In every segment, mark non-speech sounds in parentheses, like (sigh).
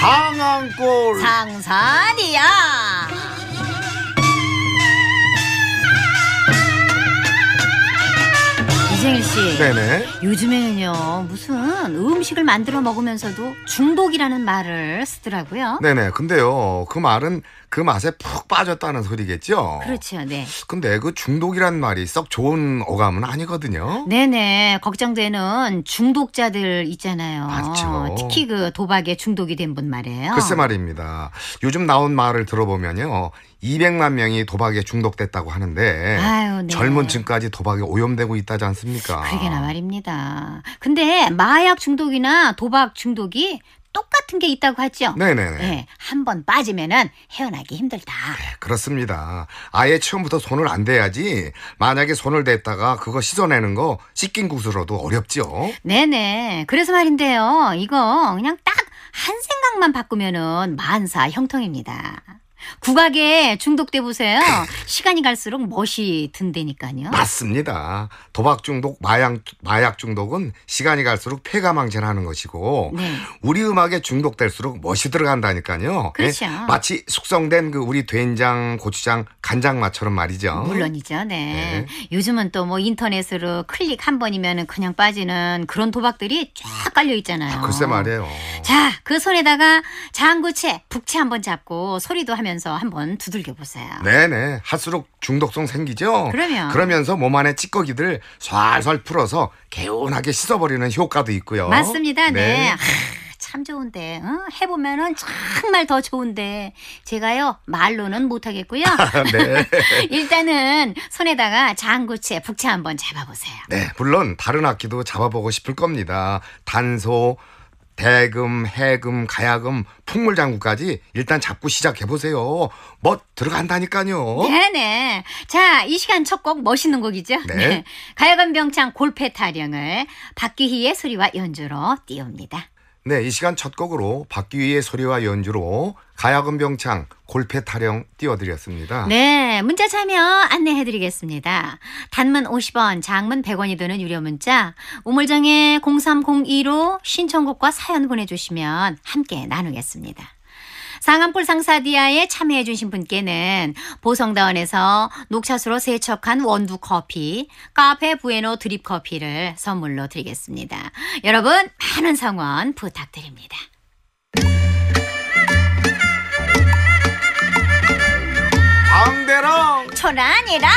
상황골 상산이야 이승일씨 네네 요즘에는요 무슨 음식을 만들어 먹으면서도 중독이라는 말을 쓰더라고요. 네네. 근데요 그 말은 그 맛에 푹 빠졌다는 소리겠죠. 그렇죠. 네. 근데 그 중독이란 말이 썩 좋은 어감은 아니거든요. 네네. 걱정되는 중독자들 있잖아요. 맞죠. 특히 그 도박에 중독이 된 분 말이에요. 글쎄 말입니다. 요즘 나온 말을 들어보면요. 200만 명이 도박에 중독됐다고 하는데 아유, 네. 젊은 층까지 도박에 오염되고 있다지 않습니까? 그러게나 말입니다. 맞습니다. 근데 마약 중독이나 도박 중독이 똑같은 게 있다고 하죠. 네네네. 네, 한번 빠지면은 헤어나기 힘들다. 네, 그렇습니다. 아예 처음부터 손을 안 대야지. 만약에 손을 댔다가 그거 씻어내는 거 씻긴 곳으로도 어렵죠. 네네. 그래서 말인데요. 이거 그냥 딱 한 생각만 바꾸면은 만사 형통입니다. 국악에 중독돼 보세요. 시간이 갈수록 멋이 든다니까요. 맞습니다. 도박 중독, 마약, 마약 중독은 시간이 갈수록 폐가망신하는 것이고 네. 우리 음악에 중독될수록 멋이 들어간다니까요. 그렇죠. 네? 마치 숙성된 그 우리 된장, 고추장, 간장맛처럼 말이죠. 물론이죠. 네. 네. 요즘은 또 뭐 인터넷으로 클릭 한 번이면 그냥 빠지는 그런 도박들이 쫙 깔려 있잖아요. 아, 글쎄 말이에요. 자, 그 손에다가 장구채, 북채 한번 잡고 소리도 하면 하면서 한번 두들겨 보세요. 네네. 할수록 중독성 생기죠? 그러면. 그러면서 몸 안에 찌꺼기들 살살 풀어서 개운하게 씻어버리는 효과도 있고요. 맞습니다. 네. 네. 아, 참 좋은데 어? 해보면은 정말 더 좋은데 제가요 말로는 못하겠고요. (laughs) 아, 네. (laughs) 일단은 손에다가 장구채 북채 한번 잡아보세요. 네, 물론 다른 악기도 잡아보고 싶을 겁니다. 단소, 대금, 해금, 가야금, 풍물장구까지 일단 잡고 시작해보세요. 멋 들어간다니까요. 네네. 자, 이 시간 첫 곡 멋있는 곡이죠? 네. 네. 가야금 병창 골패 타령을 박기희의 소리와 연주로 띄웁니다. 네, 이 시간 첫 곡으로 박기희의 소리와 연주로 가야금 병창 골패 타령 띄워드렸습니다. 네, 문자 참여 안내해드리겠습니다. 단문 50원, 장문 100원이 드는 유료 문자 우물정에 0302로 신청곡과 사연 보내주시면 함께 나누겠습니다. 상암골 상사디아에 참여해주신 분께는 보성다원에서 녹차수로 세척한 원두 커피, 카페 부에노 드립 커피를 선물로 드리겠습니다. 여러분, 많은 성원 부탁드립니다. 앙대랑 초란이랑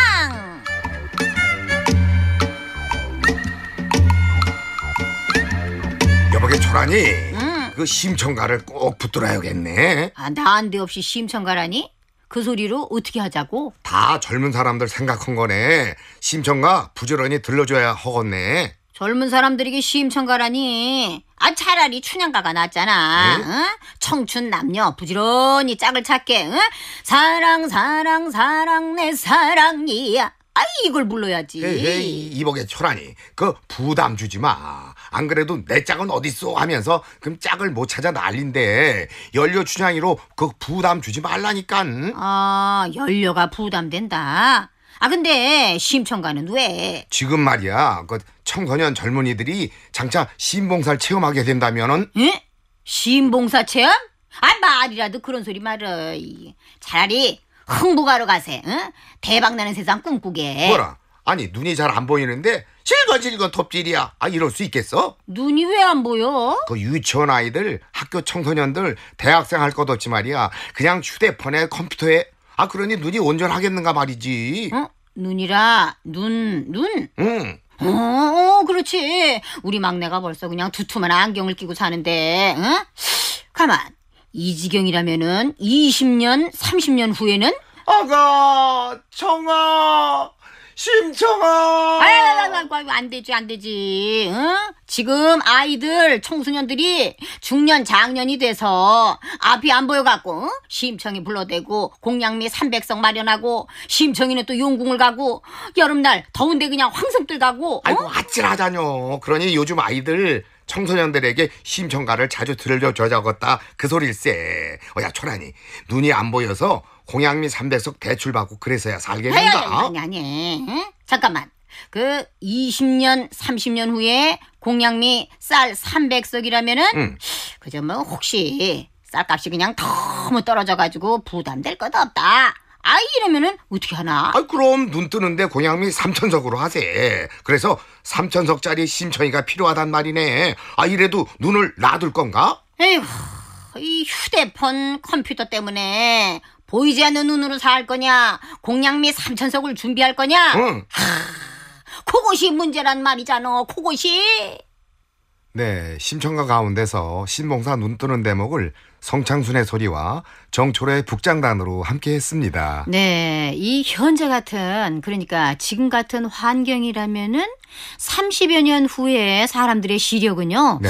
여보게 초란이 응. 그 심청가를 꼭 붙들어야겠네 아, 나한데 없이 심청가라니? 그 소리로 어떻게 하자고? 다 젊은 사람들 생각한 거네 심청가 부지런히 들러줘야 허겄네 젊은 사람들에게 시임청가라니. 아 차라리 춘향가가 낫잖아. 네? 응? 청춘 남녀 부지런히 짝을 찾게. 응? 사랑 사랑 사랑 내 사랑이야. 아 이걸 불러야지. 에이, 이복의 초라니 그 부담 주지 마. 안 그래도 내 짝은 어딨어 하면서 그럼 짝을 못 찾아 난린데 연료 춘향이로 그 부담 주지 말라니까. 아 연료가 부담된다. 아 근데 심청가는 왜? 지금 말이야 그 청소년 젊은이들이 장차 시인봉사를 체험하게 된다면은 예? 시인봉사 체험? 아 말이라도 그런 소리 말어. 차라리 흥부가로 가세. 응? 대박 나는 세상 꿈꾸게. 뭐라? 아니 눈이 잘 안 보이는데 실건실건 톱질이야. 아 이럴 수 있겠어? 눈이 왜 안 보여? 그 유치원 아이들, 학교 청소년들, 대학생 할것도 없지 말이야. 그냥 휴대폰에 컴퓨터에 아 그러니 눈이 온전하겠는가 말이지. 응? 어? 눈이라 눈 눈. 응. 어, 어, 그렇지. 우리 막내가 벌써 그냥 두툼한 안경을 끼고 사는데, 응? 가만. 이 지경이라면은 20년, 30년 후에는? 아가, 청아, 심청아! 아이고, 아이아이안 되지, 안 되지. 응? 지금 아이들, 청소년들이 중년, 장년이 돼서 앞이 안 보여갖고, 응? 심청이 불러대고, 공양미 3 0 0석 마련하고, 심청이는 또 용궁을 가고, 여름날 더운데 그냥 황성들 가고. 아이고, 아찔하자뇨. 그러니 요즘 아이들 청소년들에게 심청가를 자주 들려저야겠다그 소릴세. 어야 초라니 눈이 안 보여서 공양미 300석 대출 받고 그래서야 살겠 된다. 아니 아니 응? 잠깐만 그 20년 30년 후에 공양미 쌀 300석이라면은 응. 그저 뭐 혹시 쌀값이 그냥 너무 뭐 떨어져가지고 부담될 것도 없다. 아이 이러면은 어떻게 하나? 아, 그럼 눈 뜨는데 공양미 삼천석으로 하세. 그래서 삼천석짜리 심청이가 필요하단 말이네. 아, 이래도 눈을 놔둘 건가? 에휴, 이 휴대폰, 컴퓨터 때문에 보이지 않는 눈으로 살 거냐? 공양미 삼천석을 준비할 거냐? 응. 그것이 문제란 말이잖아. 그것이. 네, 심청가 가운데서 신봉사 눈 뜨는 대목을 성창순의 소리와 정초래의 북장단으로 함께했습니다. 네, 이 현재 같은 그러니까 지금 같은 환경이라면은 30여 년 후에 사람들의 시력은요. 네.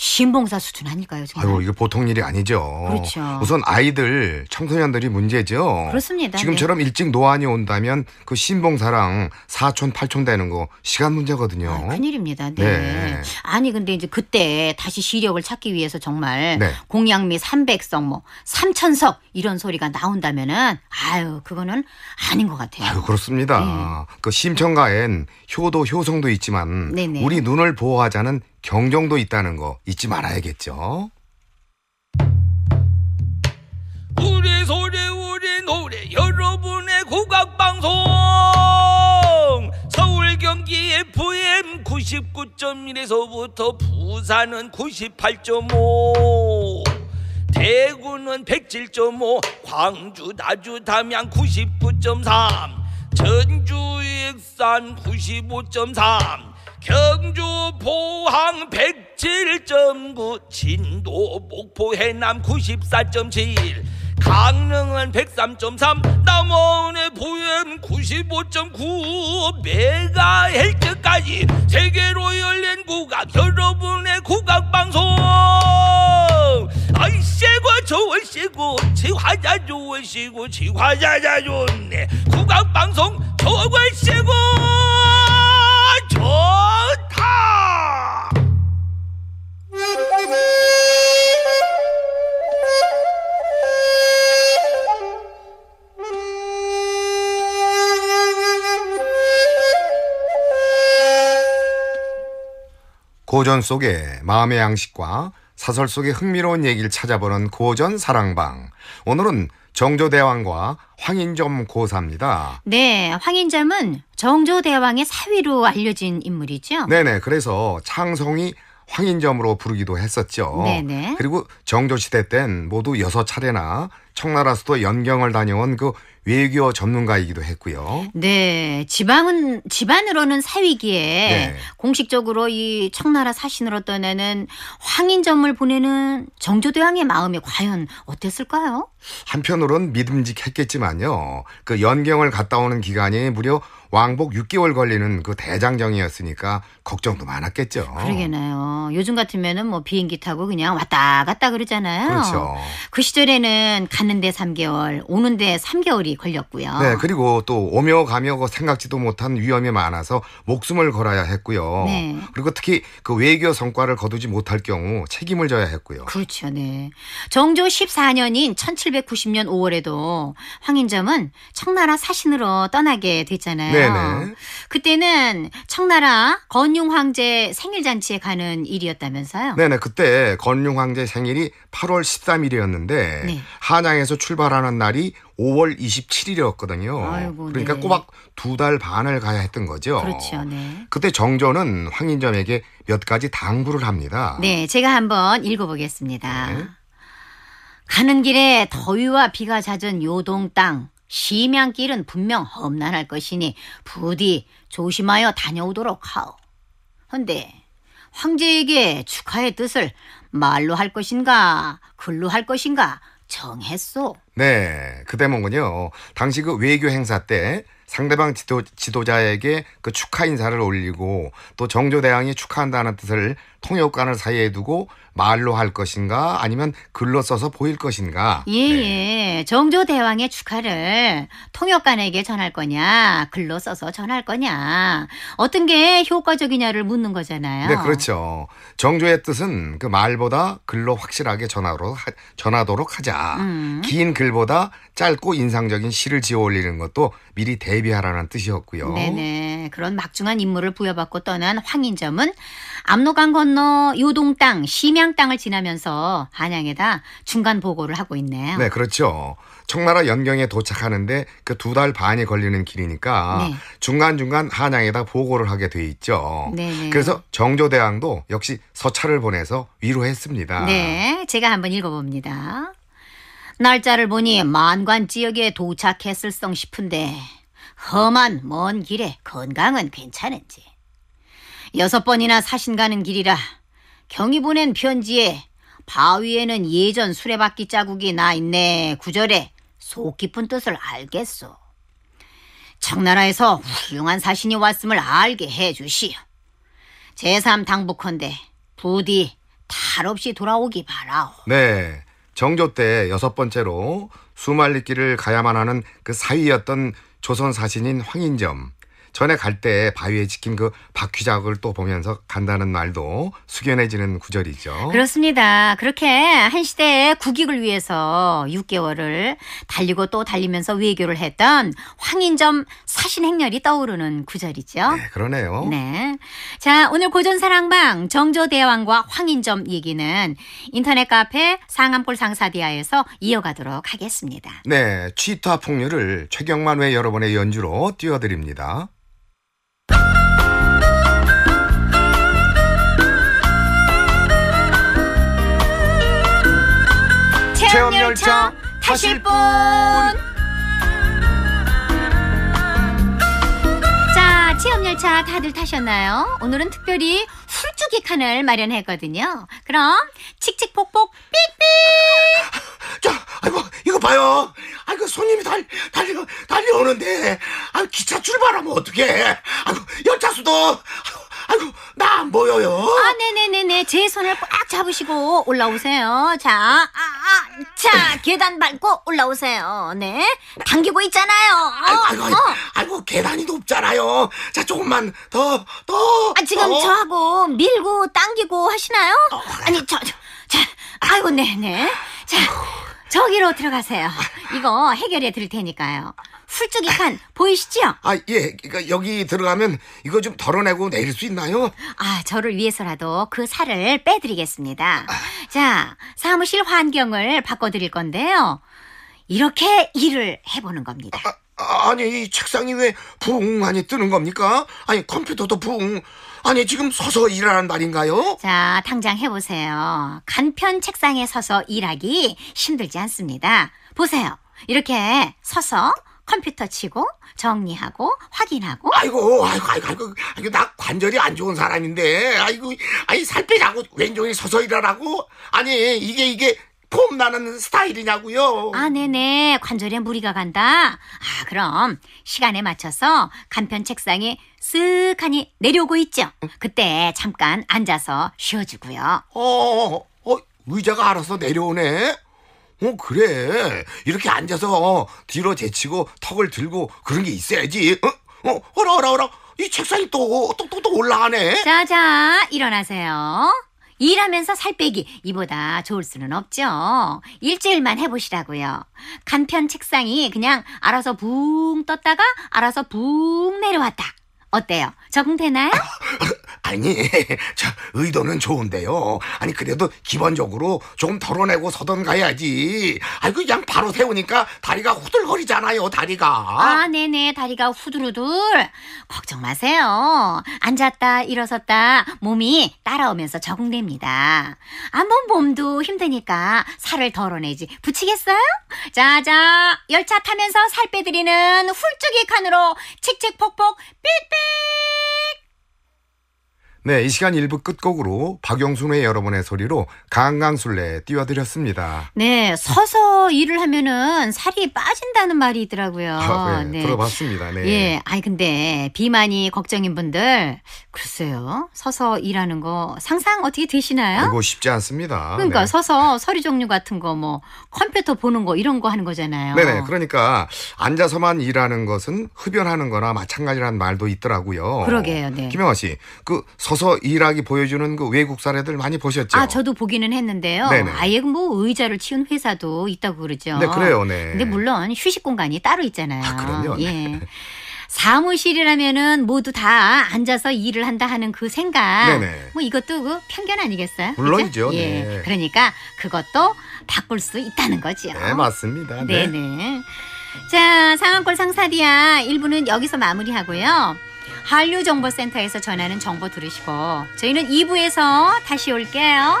시봉사 수준 아닐까요? 정말? 아유, 이거 보통 일이 아니죠. 그렇죠. 우선 아이들, 청소년들이 문제죠. 그렇습니다. 네. 지금처럼 네. 일찍 노안이 온다면 그시봉사랑 사촌, 팔촌 되는 거 시간 문제거든요. 아, 큰일입니다. 네. 네. 아니, 근데 이제 그때 다시 시력을 찾기 위해서 정말 네. 공양미 삼백석, 뭐 삼천석 이런 소리가 나온다면은 아유, 그거는 아닌 것 같아요. 아유, 그렇습니다. 네. 그 심청가엔 효도, 효성도 있지만 네네. 우리 눈을 보호하자는 경정도 있다는 거 잊지 말아야겠죠. 우리 소리 우리 노래 여러분의 국악방송 서울 경기 FM 99.1에서부터 부산은 98.5 대구는 107.5 광주 나주 담양 99.3 전주 익산 95.3 경주 포항 107.9 진도 목포 해남 94.7 강릉은 103.3 남원의 보엠 95.9 메가헬트까지 세계로 열린 국악 여러분의 국악방송 아이씨고 좋으시고 지화자 좋으시고 지화자자 좋네 국악방송 좋으시고 좋다. 고전 속의 마음의 양식과 사설 속의 흥미로운 얘기를 찾아보는 고전 사랑방. 오늘은 정조대왕과 황인점 고사입니다. 네, 황인점은 정조 대왕의 사위로 알려진 인물이죠. 네네. 그래서 창성이 황인점으로 부르기도 했었죠. 네네. 그리고 정조 시대 땐 모두 여섯 차례나 청나라 수도 연경을 다녀온 그 외교 전문가이기도 했고요. 네, 지방은 집안으로는 사위기에 네. 공식적으로 이 청나라 사신으로 떠나는 황인점을 보내는 정조대왕의 마음이 과연 어땠을까요? 한편으론 믿음직했겠지만요. 그 연경을 갔다 오는 기간이 무려 왕복 6개월 걸리는 그 대장정이었으니까 걱정도 많았겠죠. 그러게나요. 요즘 같으면은 뭐 비행기 타고 그냥 왔다 갔다 그러잖아요. 그렇죠. 그 시절에는 갔는데 3개월, 오는데 3개월이 걸렸고요. 네, 그리고 또 오며 가며 그 생각지도 못한 위험이 많아서 목숨을 걸어야 했고요. 네. 그리고 특히 그 외교 성과를 거두지 못할 경우 책임을 져야 했고요. 그렇죠, 네. 정조 14년인 1790년 5월에도 황인점은 청나라 사신으로 떠나게 됐잖아요. 네네. 네. 그때는 청나라 건륭 황제 생일 잔치에 가는 일이었다면서요? 네네, 네. 그때 건륭 황제 생일이 8월 13일이었는데 네. 한양에서 출발하는 날이 5월 27일이었거든요. 아이고, 그러니까 네. 꼬박 두 달 반을 가야 했던 거죠. 그렇죠. 네. 그때 정조는 황인점에게 몇 가지 당부를 합니다. 네, 제가 한번 읽어보겠습니다. 네. 가는 길에 더위와 비가 잦은 요동 땅 심양길은 분명 험난할 것이니 부디 조심하여 다녀오도록 하오. 헌데 황제에게 축하의 뜻을 말로 할 것인가 글로 할 것인가 정했소. 네, 그 대목은요. 당시 그 외교 행사 때 상대방 지도, 지도자에게 그 축하 인사를 올리고 또 정조대왕이 축하한다는 뜻을 통역관을 사이에 두고 말로 할 것인가 아니면 글로 써서 보일 것인가. 예, 네. 예. 정조대왕의 축하를 통역관에게 전할 거냐 글로 써서 전할 거냐 어떤 게 효과적이냐를 묻는 거잖아요. 네, 그렇죠. 정조의 뜻은 그 말보다 글로 확실하게 전하도록, 하, 전하도록 하자. 음. 긴 글. 일보다 짧고 인상적인 시를 지어 올리는 것도 미리 대비하라는 뜻이었고요. 네네. 그런 막중한 임무를 부여받고 떠난 황인점은 압록강 건너 요동 땅, 심양 땅을 지나면서 한양에다 중간 보고를 하고 있네요. 네, 그렇죠. 청나라 연경에 도착하는데 그 두 달 반이 걸리는 길이니까 네. 중간중간 한양에다 보고를 하게 돼 있죠. 네. 네. 그래서 정조대왕도 역시 서차를 보내서 위로했습니다. 네, 제가 한번 읽어봅니다. 날짜를 보니 만관 지역에 도착했을 성 싶은데 험한 먼 길에 건강은 괜찮은지. 여섯 번이나 사신 가는 길이라 경이 보낸 편지에 바위에는 예전 수레바퀴 자국이 나 있네 구절에 속 깊은 뜻을 알겠소. 청나라에서 훌륭한 사신이 왔음을 알게 해주시오. 제삼 당부컨대 부디 탈 없이 돌아오기 바라오. 네. 정조 때 여섯 번째로 수말리길을 가야만 하는 그 사이였던 조선 사신인 황인점. 전에 갈 때 바위에 찍힌 그바퀴작을또 보면서 간다는 말도 숙연해지는 구절이죠. 그렇습니다. 그렇게 한 시대의 국익을 위해서 6개월을 달리고 또 달리면서 외교를 했던 황인점 사신 행렬이 떠오르는 구절이죠. 네, 그러네요. 네. 자, 오늘 고전 사랑방 정조대왕과 황인점 얘기는 인터넷 카페 상암골 상사디아에서 이어가도록 하겠습니다. 네, 취타 풍류를 최경만 외 여러분의 연주로 띄워드립니다. 체험열차 타실 분! 자, 체험열차 다들 타셨나요? 오늘은 특별히 술주기 칸을 마련했거든요. 그럼 칙칙폭폭 삑삑! 자, 아이고, 이거 봐요. 아이고, 손님이 달, 달리, 달려오는데. 아, 기차 출발하면 어떡해. 아이고, 열차 수도. 아이고, 아이고 나 안 보여요. 아, 네네네네. 제 손을 꽉 잡으시고 올라오세요. 자, 아, 아, 자, 계단 밟고 올라오세요. 네. 당기고 있잖아요. 아 아이고, 아이고, 어. 아이고 계단이 높잖아요. 자, 조금만 더, 더. 아, 지금 더. 저하고 밀고 당기고 하시나요? 어, 어, 어. 아니, 저, 저, 자, 아이고, 네네. 네. 자, 저기로 들어가세요. 아. 이거 해결해 드릴 테니까요. 훌쩍 이칸 보이시죠? 아, 예. 그러니까 여기 들어가면 이거 좀 덜어내고 내릴 수 있나요? 아, 저를 위해서라도 그 살을 빼드리겠습니다. 자, 사무실 환경을 바꿔드릴 건데요. 이렇게 일을 해보는 겁니다. 아, 아, 니이 책상이 왜붕 많이 뜨는 겁니까? 아니, 컴퓨터도 붕. 아니, 지금 서서 일하는 말인가요? 자, 당장 해보세요. 간편 책상에 서서 일하기 힘들지 않습니다. 보세요. 이렇게 서서 컴퓨터 치고 정리하고 확인하고 아이고 아이고 아이고 아이고, 아이고 나 관절이 안 좋은 사람인데 아이고 아니 살 빼자고 왼종일 서서 일하라고 아니 이게 이게 폼 나는 스타일이냐고요 아 네네 관절에 무리가 간다 아 그럼 시간에 맞춰서 간편 책상에 쓱하니 내려오고 있죠 그때 잠깐 앉아서 쉬어주고요 어 어, 어, 의자가 알아서 내려오네 어 그래 이렇게 앉아서 어, 뒤로 제치고 턱을 들고 그런 게 있어야지 어? 어 어라 어라 어라 이 책상이 또 똑똑똑 올라가네 자자 일어나세요 일하면서 살 빼기 이보다 좋을 수는 없죠 일주일만 해보시라고요 간편 책상이 그냥 알아서 붕 떴다가 알아서 붕 내려왔다 어때요? 적응되나요? (laughs) 아니, (laughs) 자, 의도는 좋은데요. 아니, 그래도 기본적으로 좀 덜어내고 서던 가야지. 아이, 그 그냥 바로 세우니까 다리가 후들거리잖아요, 다리가. 아, 네네, 다리가 후두루둘. 걱정 마세요. 앉았다, 일어섰다, 몸이 따라오면서 적응됩니다. 아, 뭐, 몸도 힘드니까 살을 덜어내지. 붙이겠어요? 자, 자, 열차 타면서 살 빼드리는 훌쭉이 칸으로 칙칙폭폭 삑삑 네, 이 시간 1부 끝곡으로 박영순의 여러분의 소리로 강강술래 띄워드렸습니다. 네, 서서 일을 하면은 살이 빠진다는 말이 있더라고요. 아, 네, 네. 들어봤습니다. 네. 예, 아니 근데 비만이 걱정인 분들 글쎄요. 서서 일하는 거 상상 어떻게 되시나요? 그거 쉽지 않습니다. 그러니까 네. 서서 서류 종류 같은 거 뭐 컴퓨터 보는 거 이런 거 하는 거잖아요. 네네. 그러니까 앉아서만 일하는 것은 흡연하는 거나 마찬가지라는 말도 있더라고요. 그러게요. 네. 김영아 씨. 그 서서 일하기 보여주는 그 외국 사례들 많이 보셨죠? 아, 저도 보기는 했는데요. 네네. 아예 뭐 의자를 치운 회사도 있다고 그러죠. 네, 그래요. 네. 근데 물론 휴식 공간이 따로 있잖아요. 아, 그럼요. 예. 네. 사무실이라면은 모두 다 앉아서 일을 한다 하는 그 생각. 네네. 뭐 이것도 그 편견 아니겠어요? 물론이죠. 예. 네. 예. 그러니까 그것도 바꿀 수 있다는 거지요. 네, 맞습니다. 네. 네네. 자, 상한골 상사디아 1부는 여기서 마무리하고요. 한류정보센터에서 전하는 정보 들으시고 저희는 2부에서 다시 올게요.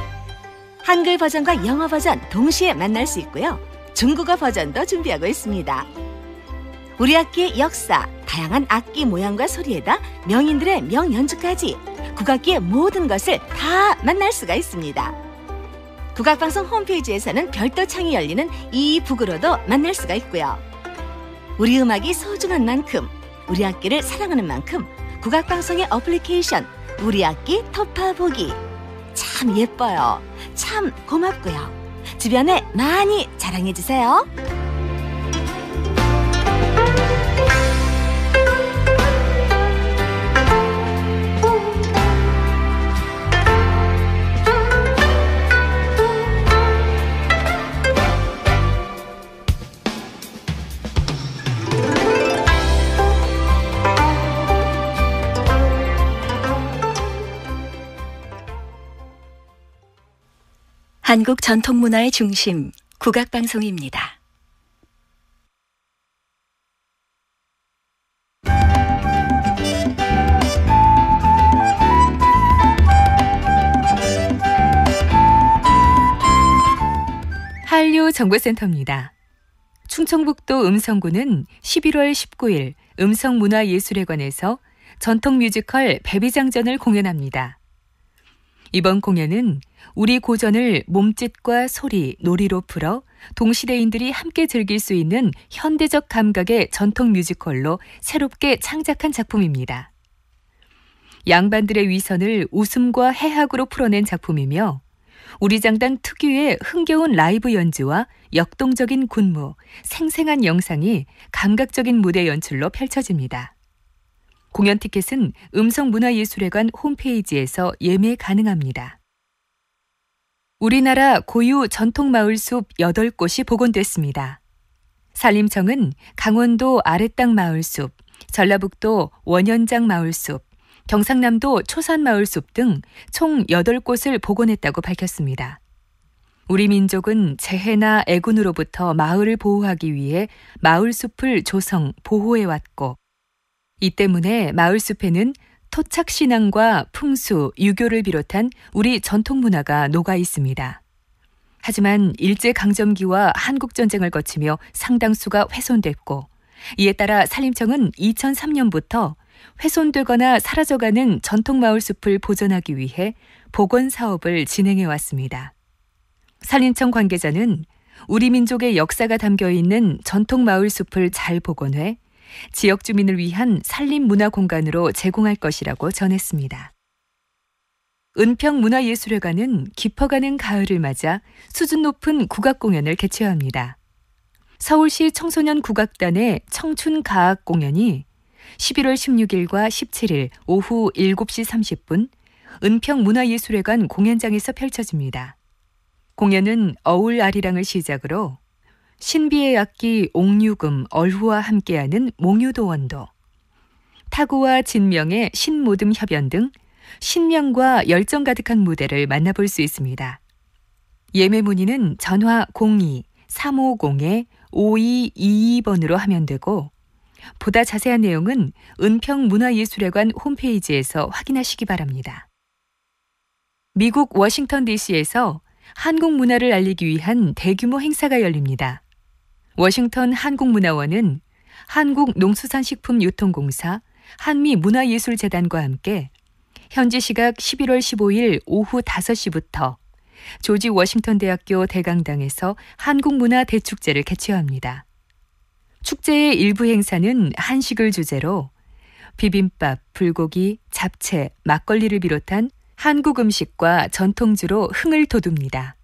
한글 버전과 영어 버전 동시에 만날 수 있고요. 중국어 버전도 준비하고 있습니다. 우리 악기의 역사, 다양한 악기 모양과 소리에다 명인들의 명연주까지 국악기의 모든 것을 다 만날 수가 있습니다. 국악방송 홈페이지에서는 별도 창이 열리는 이 북으로도 만날 수가 있고요. 우리 음악이 소중한 만큼, 우리 악기를 사랑하는 만큼 국악방송의 어플리케이션 우리 악기 토파보기 참 예뻐요. 참 고맙고요. 주변에 많이 자랑해주세요. 한국 전통문화의 중심, 국악방송입니다. 한류 정보센터입니다. 충청북도 음성군은 11월 19일 음성문화예술회관에서 전통 뮤지컬 베비장전을 공연합니다. 이번 공연은 우리 고전을 몸짓과 소리, 놀이로 풀어 동시대인들이 함께 즐길 수 있는 현대적 감각의 전통 뮤지컬로 새롭게 창작한 작품입니다. 양반들의 위선을 웃음과 해학으로 풀어낸 작품이며 우리 장단 특유의 흥겨운 라이브 연주와 역동적인 군무, 생생한 영상이 감각적인 무대 연출로 펼쳐집니다. 공연 티켓은 음성문화예술회관 홈페이지에서 예매 가능합니다. 우리나라 고유 전통마을 숲 8곳이 복원됐습니다. 산림청은 강원도 아래땅 마을숲, 전라북도 원현장 마을숲, 경상남도 초산마을숲 등 총 8곳을 복원했다고 밝혔습니다. 우리 민족은 재해나 애군으로부터 마을을 보호하기 위해 마을숲을 조성, 보호해왔고, 이 때문에 마을숲에는 토착신앙과 풍수, 유교를 비롯한 우리 전통문화가 녹아 있습니다. 하지만 일제강점기와 한국전쟁을 거치며 상당수가 훼손됐고, 이에 따라 산림청은 2003년부터 훼손되거나 사라져가는 전통마을 숲을 보존하기 위해 복원 사업을 진행해 왔습니다. 산림청 관계자는 우리 민족의 역사가 담겨 있는 전통마을 숲을 잘 복원해 지역 주민을 위한 산림 문화 공간으로 제공할 것이라고 전했습니다. 은평문화예술회관은 깊어가는 가을을 맞아 수준 높은 국악 공연을 개최합니다. 서울시 청소년 국악단의 청춘 가악 공연이 11월 16일과 17일 오후 7시 30분 은평문화예술회관 공연장에서 펼쳐집니다. 공연은 어울 아리랑을 시작으로 신비의 악기 옥류금 얼후와 함께하는 몽유도원도 타고와 진명의 신모듬 협연 등 신명과 열정 가득한 무대를 만나볼 수 있습니다. 예매 문의는 전화 02-350-5222번으로 하면 되고 보다 자세한 내용은 은평문화예술회관 홈페이지에서 확인하시기 바랍니다. 미국 워싱턴 DC에서 한국 문화를 알리기 위한 대규모 행사가 열립니다. 워싱턴 한국문화원은 한국농수산식품유통공사, 한미문화예술재단과 함께 현지 시각 11월 15일 오후 5시부터 조지 워싱턴 대학교 대강당에서 한국문화 대축제를 개최합니다. 축제의 일부 행사는 한식을 주제로 비빔밥, 불고기, 잡채, 막걸리를 비롯한 한국 음식과 전통주로 흥을 돋웁니다.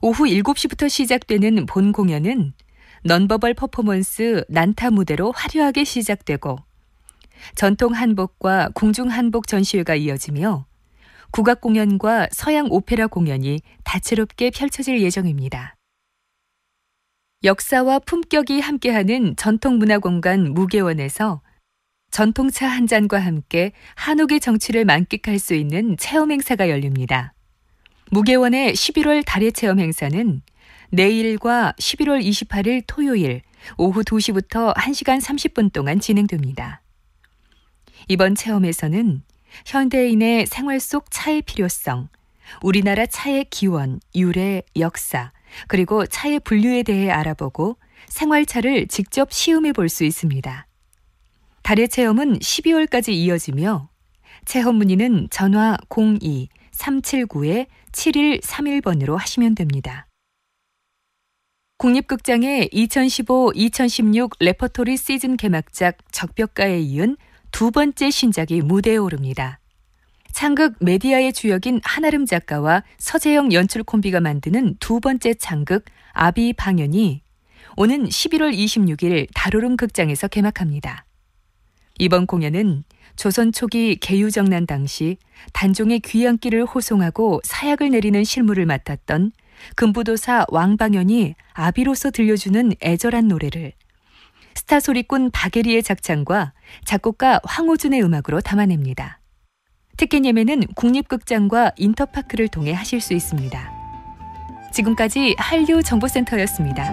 오후 7시부터 시작되는 본 공연은 넌버벌 퍼포먼스 난타 무대로 화려하게 시작되고 전통 한복과 궁중 한복 전시회가 이어지며 국악 공연과 서양 오페라 공연이 다채롭게 펼쳐질 예정입니다. 역사와 품격이 함께하는 전통문화공간 무계원에서 전통차 한 잔과 함께 한옥의 정취를 만끽할 수 있는 체험 행사가 열립니다. 무계원의 11월 달의 체험 행사는 내일과 11월 28일 토요일 오후 2시부터 1시간 30분 동안 진행됩니다. 이번 체험에서는 현대인의 생활 속 차의 필요성, 우리나라 차의 기원, 유래, 역사, 그리고 차의 분류에 대해 알아보고 생활차를 직접 시음해 볼 수 있습니다. 달의 체험은 12월까지 이어지며 체험 문의는 전화 02-379-7131번으로 하시면 됩니다. 국립극장의 2015-2016 레퍼토리 시즌 개막작 적벽가에 이은 두 번째 신작이 무대에 오릅니다. 창극 메디아의 주역인 한아름 작가와 서재영 연출 콤비가 만드는 두 번째 창극 아비 방연이 오는 11월 26일 다로름 극장에서 개막합니다. 이번 공연은 조선 초기 개유정난 당시 단종의 귀양길을 호송하고 사약을 내리는 실무를 맡았던 금부도사 왕방연이 아비로서 들려주는 애절한 노래를 스타 소리꾼 박예리의 작창과 작곡가 황호준의 음악으로 담아냅니다. 특혜 예매는 국립극장과 인터파크를 통해 하실 수 있습니다. 지금까지 한류정보센터였습니다.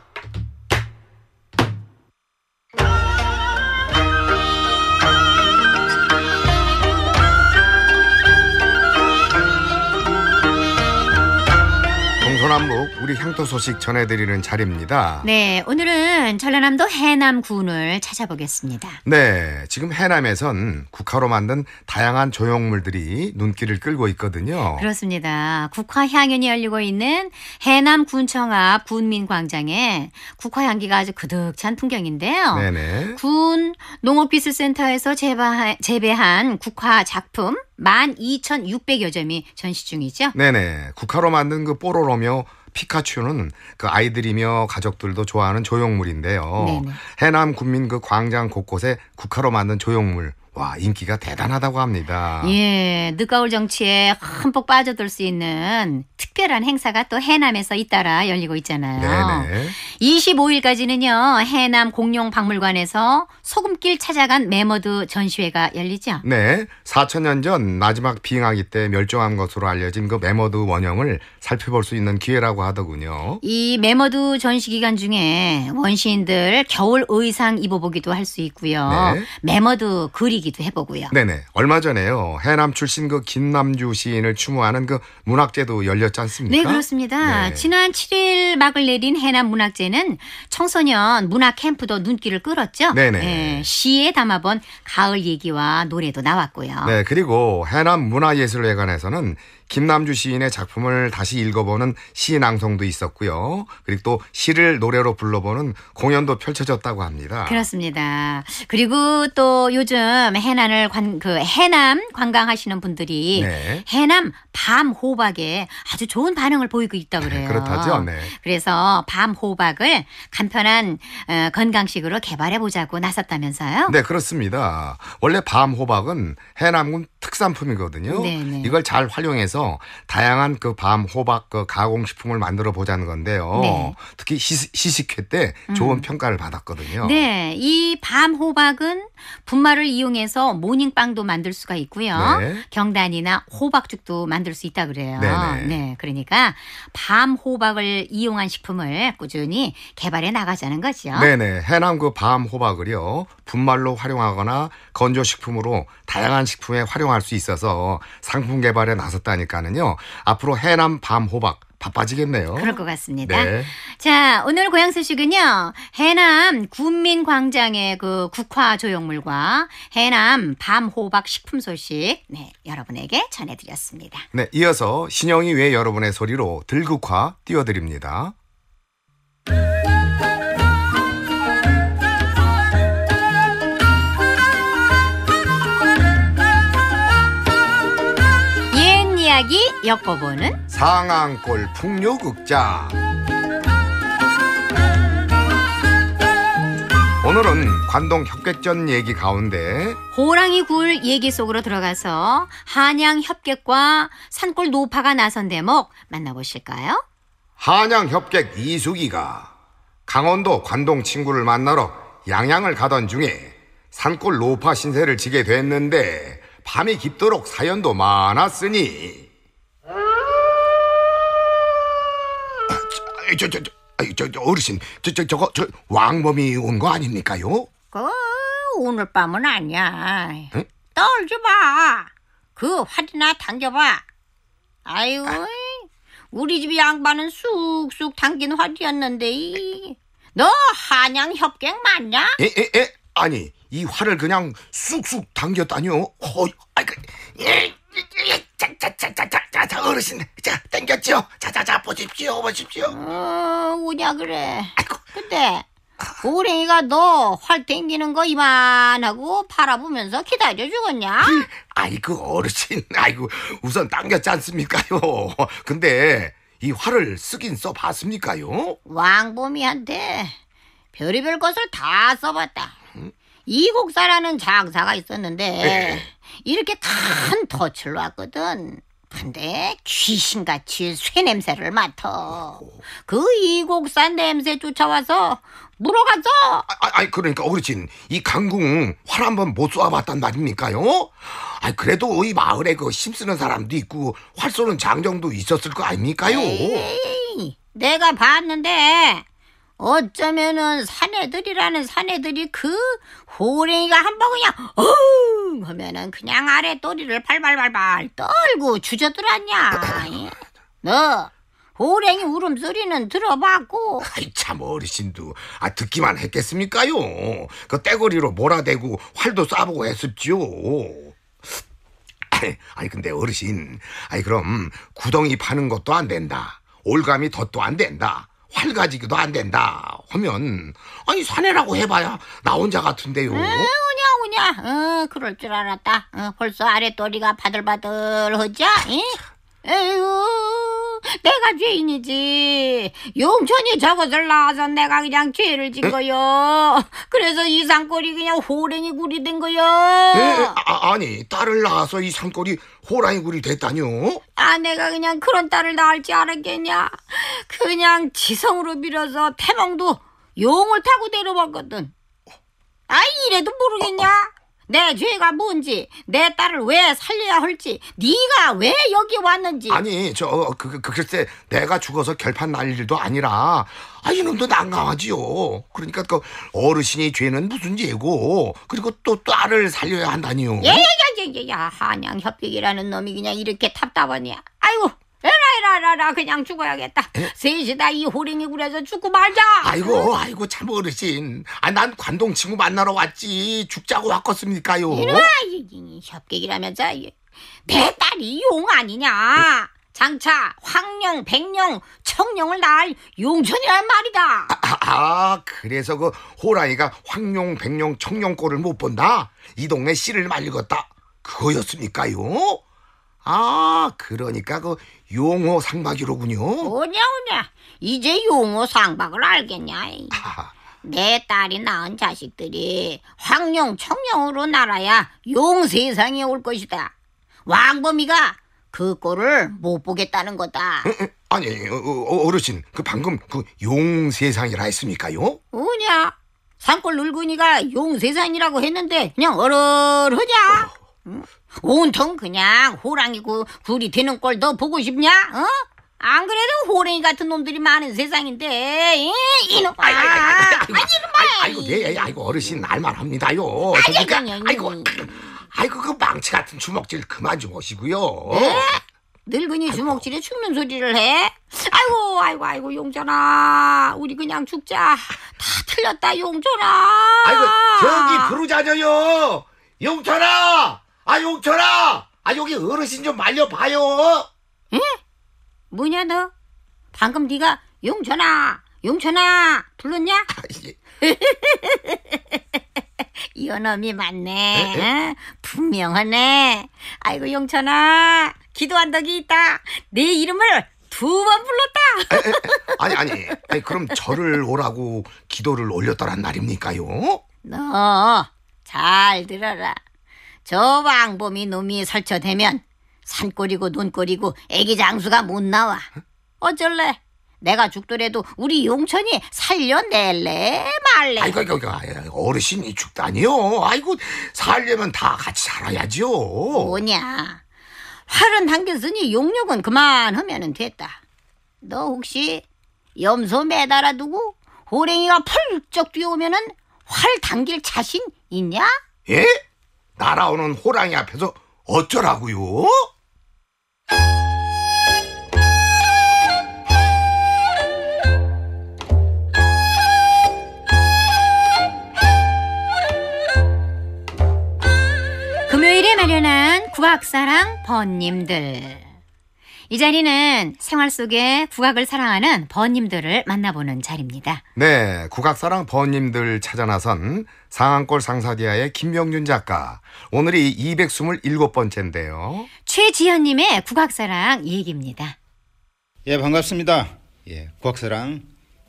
남북 우리 향토 소식 전해드리는 자리입니다. 네, 오늘은 전라남도 해남군을 찾아보겠습니다. 네, 지금 해남에선 국화로 만든 다양한 조형물들이 눈길을 끌고 있거든요. 그렇습니다. 국화 향연이 열리고 있는 해남 군청 앞 군민광장에 국화 향기가 아주 그득 찬 풍경인데요. 네네. 군 농업기술센터에서 재배한 국화 작품 12,600여 점이 전시 중이죠. 네네. 국화로 만든 그 뽀로로며 피카츄는 그 아이들이며 가족들도 좋아하는 조형물인데요. 네네. 해남 군민 그 광장 곳곳에 국화로 만든 조형물 와 인기가 대단하다고 합니다. 예, 늦가을 정치에 흠뻑 빠져들 수 있는 특별한 행사가 또 해남에서 잇따라 열리고 있잖아요. 네네. 25일까지는요 해남 공룡 박물관에서 소금길 찾아간 메머드 전시회가 열리죠. 네, 4천년 전 마지막 비행하기 때 멸종한 것으로 알려진 그 메머드 원형을 살펴볼 수 있는 기회라고 하더군요. 이 메머드 전시 기간 중에 원시인들 겨울 의상 입어보기도 할 수 있고요. 네. 메머드 그리 얘기도 해보고요. 네네. 얼마 전에요. 해남 출신 그 김남주 시인을 추모하는 그 문학제도 열렸지 않습니까? 네, 그렇습니다. 네. 지난 7일 막을 내린 해남 문학제는 청소년 문학 캠프도 눈길을 끌었죠. 네네. 네, 시에 담아본 가을 얘기와 노래도 나왔고요. 네, 그리고 해남 문화예술회관에서는 김남주 시인의 작품을 다시 읽어보는 시 낭송도 있었고요. 그리고 또 시를 노래로 불러보는 공연도 펼쳐졌다고 합니다. 그렇습니다. 그리고 또 요즘 해남을 관, 그 해남 관광하시는 분들이 네. 해남 밤 호박에 아주 좋은 반응을 보이고 있다고 네, 그래요. 네, 그렇다죠. 네. 그래서 밤 호박을 간편한 어, 건강식으로 개발해 보자고 나섰다면서요? 네, 그렇습니다. 원래 밤 호박은 해남군 특산품이거든요. 네네. 네. 이걸 잘 활용해서 해서 다양한 그 밤 호박 그 가공식품을 만들어 보자는 건데요. 네. 특히 시식, 시식회 때 좋은 음. 평가를 받았거든요. 네. 이 밤 호박은 분말을 이용해서 모닝빵도 만들 수가 있고요. 네. 경단이나 호박죽도 만들 수 있다 그래요. 네네. 네 그러니까 밤 호박을 이용한 식품을 꾸준히 개발해 나가자는 거죠. 네네. 해남 그 밤 호박을요. 분말로 활용하거나 건조 식품으로 다양한 식품에 활용할 수 있어서 상품 개발에 나섰다니까는요. 앞으로 해남 밤 호박 바빠지겠네요. 그럴 것 같습니다. 네. 자, 오늘 고향 소식은요. 해남 군민광장의 그 국화 조형물과 해남 밤호박 식품 소식 네, 여러분에게 전해드렸습니다. 네, 이어서 신영이 왜 여러분의 소리로 들국화 띄워드립니다. 옛 이야기 엮어보는 상암골 풍요극장 오늘은 관동 협객전 얘기 가운데 호랑이 굴 얘기 속으로 들어가서 한양 협객과 산골 노파가 나선 대목 만나보실까요? 한양 협객 이수기가 강원도 관동 친구를 만나러 양양을 가던 중에 산골 노파 신세를 지게 됐는데 밤이 깊도록 사연도 많았으니 저, 저, 저, 저, 저 어르신, 저, 저, 저거, 저 왕범이 온 거 아닙니까요? 그 오늘 밤은 아니야. 응? 떨지 마. 그화이나 당겨봐. 아유, 아. 우리 집 양반은 쑥쑥 당긴 화이였는데너 한양 협객 맞냐? 에, 에, 에, 아니 이 화를 그냥 쑥쑥 당겼다니요. 허, 아이 그, 예, 예, 예. 자자자자자자 자, 어르신 자땡겼죠 자자자 보십시오 보십시오. 어, 우냐 그래. 아이고. 근데 고랭이가 너활 땡기는 거 이만하고 바라보면서 기다려 죽었냐? 음, 아이고 어르신 아이고 우선 당겼지 않습니까요? 근데 이 활을 쓰긴 써봤습니까요? 왕보미한테 별의별 것을 다 써봤다. 이곡사라는 장사가 있었는데 예. 이렇게 큰 덫을 왔거든 근데 귀신같이 쇠 냄새를 맡아. 그 이곡사 냄새 쫓아와서 물어갔어. 아, 아 그러니까 어르신 이 강궁 활 한 번 못쏘아봤단 말입니까요? 아 그래도 이 마을에 그 심쓰는 사람도 있고 활 쏘는 장정도 있었을 거 아닙니까요? 에이, 내가 봤는데 어쩌면은 사내들이라는 사내들이 그 호랭이가 한 번 그냥 어흥 하면은 그냥 아래 또리를 발발발발 떨고 주저들었냐. 예? 너 호랭이 울음소리는 들어봤고. 아이 참 어르신도 아 듣기만 했겠습니까요. 그 떼거리로 몰아대고 활도 쏴보고 했었지요. (clears throat) 아니 근데 어르신 아이 그럼 구덩이 파는 것도 안 된다. 올감이 덧도 안 된다. 활 가지기도 안 된다 하면 아니 사내라고 해봐야 나 혼자 같은데요. 우냐 우냐. 어, 그럴 줄 알았다. 어, 벌써 아랫도리가 바들바들하자. 이? 에휴, 내가 죄인이지. 용천이 저것을 낳아서 내가 그냥 죄를 짓 거요. 그래서 이 산골이 그냥 호랭이 굴이 된 거요. 예, 예, 아, 아니, 딸을 낳아서 이 산골이 호랑이 굴이 됐다뇨? 아, 내가 그냥 그런 딸을 낳을 줄 알았겠냐. 그냥 지성으로 밀어서 태몽도 용을 타고 데려왔거든. 아이, 이래도 모르겠냐? 내 죄가 뭔지 내 딸을 왜 살려야 할지 네가 왜 여기 왔는지 아니 저 그, 그, 글쎄 내가 죽어서 결판 날 일도 아니라 아 이놈도 난감하지요 그러니까 그 어르신이 죄는 무슨 죄고 그리고 또 딸을 살려야 한다니요 예예예예 한양협력이라는 놈이 그냥 이렇게 답답하냐 아이고 에라에라에라 그냥 죽어야겠다. 셋이다 이 호랭이 굴에서 죽고 말자. 아이고 아이고 참 어르신. 아난 관동 친구 만나러 왔지 죽자고 왔겠습니까요. 이놈아 협객이라면서 배내 딸이 용 아니냐. 장차 황룡, 백룡, 청룡을 낳을 용천이란 말이다. 아, 아, 아 그래서 그 호랑이가 황룡 백룡 청룡꼴을 못 본다. 이 동네 씨를 말리겠다. 그거였습니까요? 아, 그러니까 그 용호 상박이로군요. 오냐 오냐. 이제 용호 상박을 알겠냐. 아. 내 딸이 낳은 자식들이 황룡 청룡으로 날아야 용 세상에 올 것이다. 왕범이가 그 꼴을 못 보겠다는 거다. 아니 어, 어, 어 르신그 방금 그 용 세상이라 했습니까요? 오냐 산골 늙은이가 용 세상이라고 했는데 그냥 얼얼 하자 어, 응? 온통 그냥 호랑이고 굴이 되는 꼴너 보고 싶냐? 어? 안 그래도 호랭이 같은 놈들이 많은 세상인데 이, 놈 아, 이놈아 아이고, 네, 아이고 어르신 날만합니다요 그러니까, 아이고, 아이고 그 망치 같은 주먹질 그만 좀 하시고요. 네? 늙은이 주먹질에 죽는 소리를 해? 아이고 아이고 아이고 용전아 우리 그냥 죽자 다 틀렸다 용전아 아이고 저기 부르자녀요 용전아 아 용철아 아 여기 어르신 좀 말려봐요 응? 뭐냐 너? 방금 네가 용천아 용천아 불렀냐? 아, 예. (laughs) 이 예. 이놈이 맞네. 에, 분명하네. 아이고 용천아 기도한 덕이 있다. 내 이름을 두 번 불렀다. 아니, 아니 아니 그럼 저를 오라고 기도를 올렸더란 말입니까 요너 잘 들어라. 저 왕범이 놈이 설쳐대면 산골이고 논골이고 애기 장수가 못 나와. 어쩔래? 내가 죽더라도 우리 용천이 살려낼래 말래? 아이고, 아이고, 이고 어르신이 죽다니요. 아이고, 살려면 다 같이 살아야죠. 뭐냐? 활은 당겼으니 용력은 그만하면 됐다. 너 혹시 염소 매달아 두고 호랭이가 펄쩍 뛰어오면은 활 당길 자신 있냐? 예? 날아오는 호랑이 앞에서 어쩌라고요? 금요일에 마련한 구학사랑 번님들 이 자리는 생활 속에 국악을 사랑하는 버님들을 만나보는 자리입니다. 네, 국악 사랑 버님들 찾아 나선 상한골 상사디아의 김명윤 작가. 오늘이 227번째인데요. 최지현님의 국악 사랑 얘기입니다. 예, 반갑습니다. 예, 국악 사랑.